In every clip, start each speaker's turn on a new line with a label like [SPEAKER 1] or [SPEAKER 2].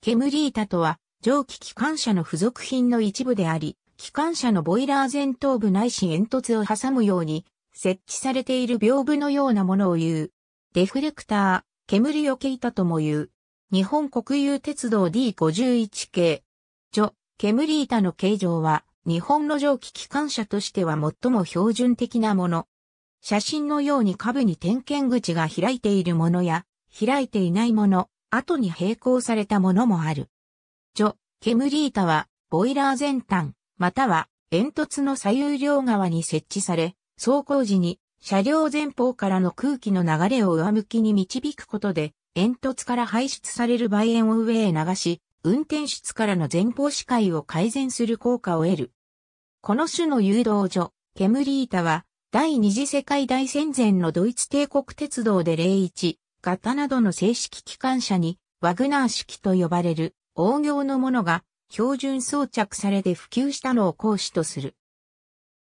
[SPEAKER 1] ケムリータとは、蒸気機関車の付属品の一部であり、機関車のボイラー前頭部内心し煙突を挟むように、設置されている屏風のようなものを言う。デフレクター、煙よけ板とも言う。日本国有鉄道 D51 系。除、煙板の形状は、日本の蒸気機関車としては最も標準的なもの。写真のように下部に点検口が開いているものや、開いていないもの、後に並行されたものもある。除、ケムリータは、ボイラー前端、または、煙突の左右両側に設置され、走行時に、車両前方からの空気の流れを上向きに導くことで、煙突から排出される梅煙を上へ流し、運転室からの前方視界を改善する効果を得る。この種の誘導所、ケムリータは、第二次世界大戦前のドイツ帝国鉄道で01、型などの正式機関車にワグナー式と呼ばれる大行のものが標準装着されて普及したのを講師とする。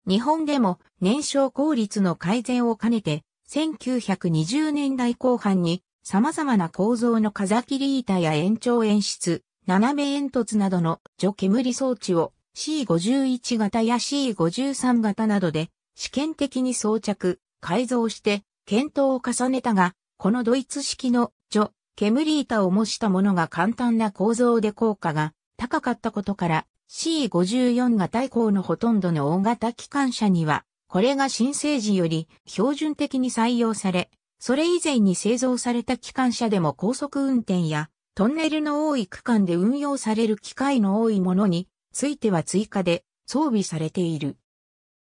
[SPEAKER 1] 日本でも燃焼効率の改善を兼ねて1920年代後半に様々な構造の風切り板や延長演出、斜め煙突などの除煙装置を C51 型や C53 型などで試験的に装着、改造して検討を重ねたがこのドイツ式の除、ョ、煙板を模したものが簡単な構造で効果が高かったことから C54 が対抗のほとんどの大型機関車には、これが新生児より標準的に採用され、それ以前に製造された機関車でも高速運転やトンネルの多い区間で運用される機械の多いものについては追加で装備されている。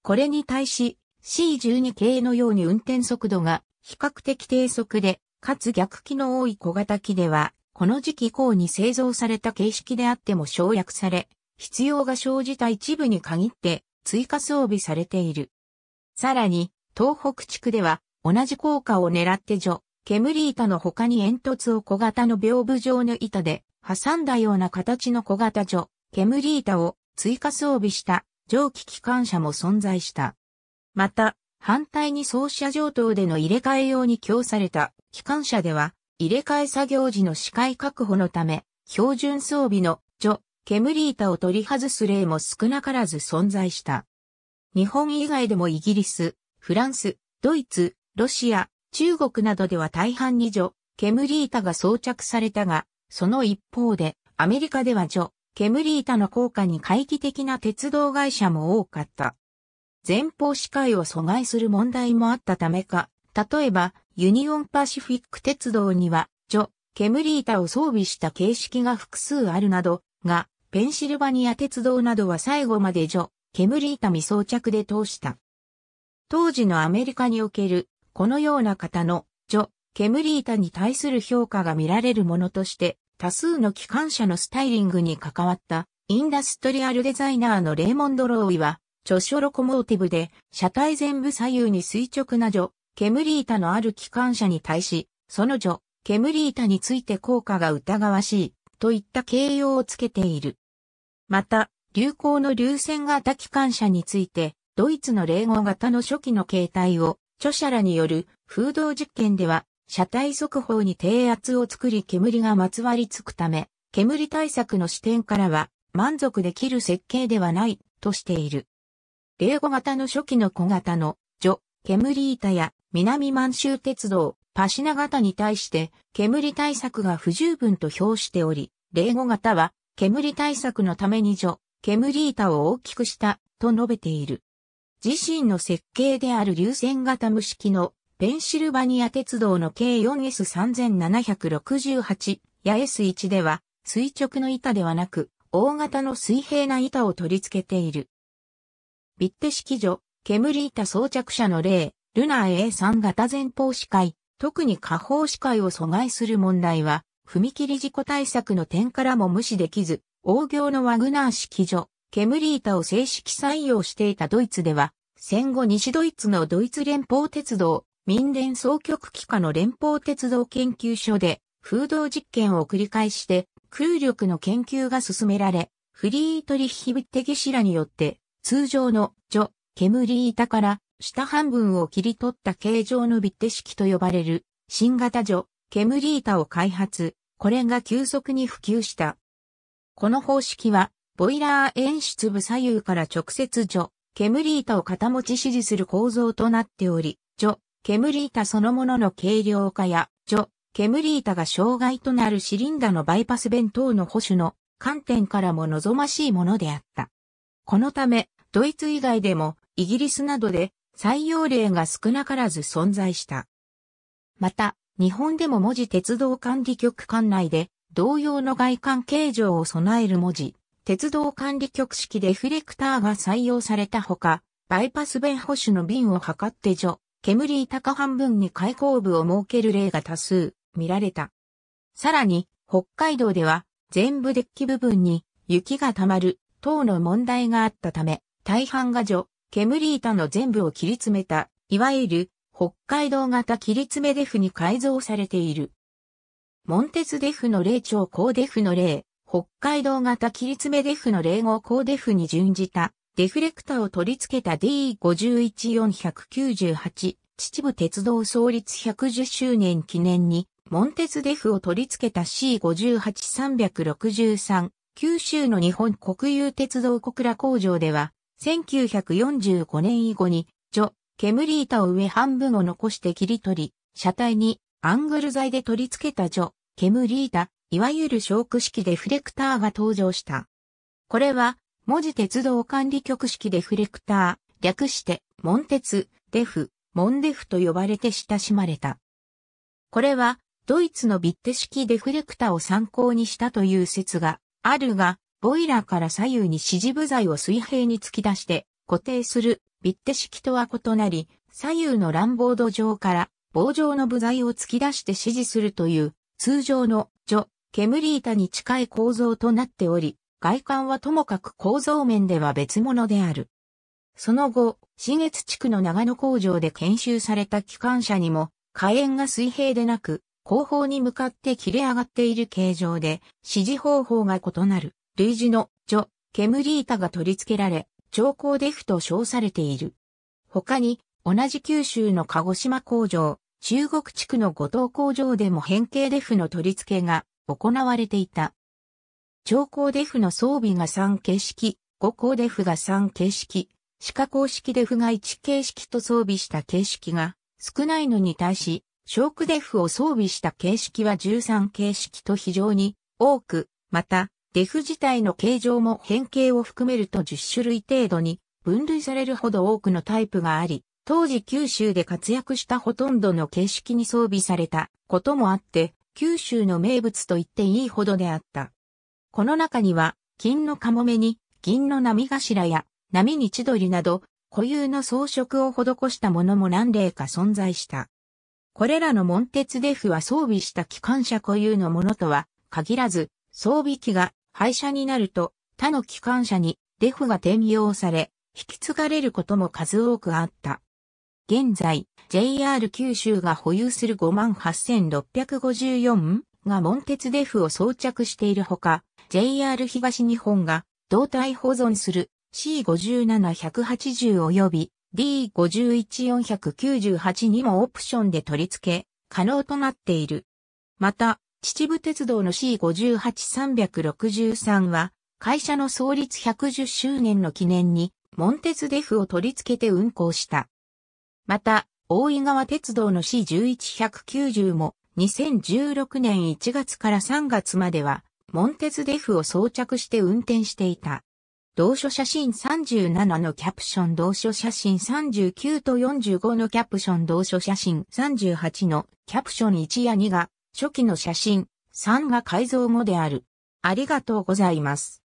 [SPEAKER 1] これに対し C12 系のように運転速度が比較的低速で、かつ逆機の多い小型機では、この時期以降に製造された形式であっても省略され、必要が生じた一部に限って追加装備されている。さらに、東北地区では同じ効果を狙って除、煙板の他に煙突を小型の屏風状の板で挟んだような形の小型除、煙板を追加装備した蒸気機関車も存在した。また、反対に走車上等での入れ替え用に供された機関車では、入れ替え作業時の視界確保のため、標準装備の除、煙板を取り外す例も少なからず存在した。日本以外でもイギリス、フランス、ドイツ、ロシア、中国などでは大半に除、煙板が装着されたが、その一方で、アメリカでは除、煙板の効果に回帰的な鉄道会社も多かった。前方視界を阻害する問題もあったためか、例えば、ユニオンパシフィック鉄道には、除、ケムリータを装備した形式が複数あるなど、が、ペンシルバニア鉄道などは最後まで除、ケムリータ未装着で通した。当時のアメリカにおける、このような方の、除、ケムリータに対する評価が見られるものとして、多数の機関車のスタイリングに関わった、インダストリアルデザイナーのレーモンド・ローイは、著書ロコモーティブで、車体全部左右に垂直な除、煙板のある機関車に対し、その除、煙板について効果が疑わしい、といった形容をつけている。また、流行の流線型機関車について、ドイツの冷合型の初期の形態を、著者らによる風洞実験では、車体速報に低圧を作り煙がまつわりつくため、煙対策の視点からは満足できる設計ではないとしている。零5型の初期の小型の、ジョ、ケムリや南満州鉄道、パシナ型に対して、煙対策が不十分と評しており、零5型は、煙対策のためにジョ、ケムリを大きくした、と述べている。自身の設計である流線型無式のペンシルバニア鉄道の K4S3768 や S1 では垂直の板ではなく大型の水平な板を取り付けている。ビッテ式女、ケムリータ装着者の例、ルナー A3 型前方視界、特に下方視界を阻害する問題は、踏切事故対策の点からも無視できず、大行のワグナー式女、ケムリータを正式採用していたドイツでは、戦後西ドイツのドイツ連邦鉄道、民連総局機下の連邦鉄道研究所で、風洞実験を繰り返して、空力の研究が進められ、フリートリヒビテゲシラによって、通常の除、煙板から下半分を切り取った形状のビッテ式と呼ばれる新型除、煙板を開発、これが急速に普及した。この方式は、ボイラー演出部左右から直接除、煙板を片持ち指示する構造となっており、除、煙板そのものの軽量化や、除、煙板が障害となるシリンダのバイパス弁当の保守の観点からも望ましいものであった。このため、ドイツ以外でもイギリスなどで採用例が少なからず存在した。また、日本でも文字鉄道管理局管内で同様の外観形状を備える文字、鉄道管理局式デフレクターが採用されたほか、バイパス弁保守の瓶を測って除、煙高半分に開口部を設ける例が多数見られた。さらに、北海道では全部デッキ部分に雪が溜まる等の問題があったため、大半が女、煙板の全部を切り詰めた、いわゆる北海道型切り詰めデフに改造されている。モンテツデフの例長高デフの例、北海道型切り詰めデフの例号高デフに準じた、デフレクタを取り付けた D514198、秩父鉄道創立110周年記念に、モンテツデフを取り付けた C58363、九州の日本国有鉄道小倉工場では、1945年以後に、除、煙板を上半分を残して切り取り、車体にアングル材で取り付けた除、煙板、いわゆるショーク式デフレクターが登場した。これは、文字鉄道管理局式デフレクター、略して、モン鉄、デフ、モンデフと呼ばれて親しまれた。これは、ドイツのビッテ式デフレクターを参考にしたという説があるが、ボイラーから左右に指示部材を水平に突き出して固定するビッテ式とは異なり、左右の乱ボード上から棒状の部材を突き出して指示するという通常の除煙板に近い構造となっており、外観はともかく構造面では別物である。その後、新越地区の長野工場で研修された機関車にも、火炎が水平でなく、後方に向かって切れ上がっている形状で、指示方法が異なる。類似の女、煙板が取り付けられ、超高デフと称されている。他に、同じ九州の鹿児島工場、中国地区の五島工場でも変形デフの取り付けが行われていた。超高デフの装備が3形式、五高デフが3形式、四角公式デフが1形式と装備した形式が少ないのに対し、ショークデフを装備した形式は13形式と非常に多く、また、デフ自体の形状も変形を含めると10種類程度に分類されるほど多くのタイプがあり、当時九州で活躍したほとんどの形式に装備されたこともあって、九州の名物と言っていいほどであった。この中には、金のカモメに、銀の波頭や、波に千鳥など、固有の装飾を施したものも何例か存在した。これらの門鉄デフは装備した機関車固有のものとは限らず、装備機が廃車になると、他の機関車にデフが転用され、引き継がれることも数多くあった。現在、JR 九州が保有する58,654が門鉄デフを装着しているほか、JR 東日本が胴体保存する C57180 及び D51498 にもオプションで取り付け、可能となっている。また、秩父鉄道の C58363 は、会社の創立110周年の記念に、モンテズデフを取り付けて運行した。また、大井川鉄道の C11190 も、2016年1月から3月までは、モンテズデフを装着して運転していた。同書写真37のキャプション同書写真39と45のキャプション同書写真38のキャプション1や2が初期の写真、3が改造後である。ありがとうございます。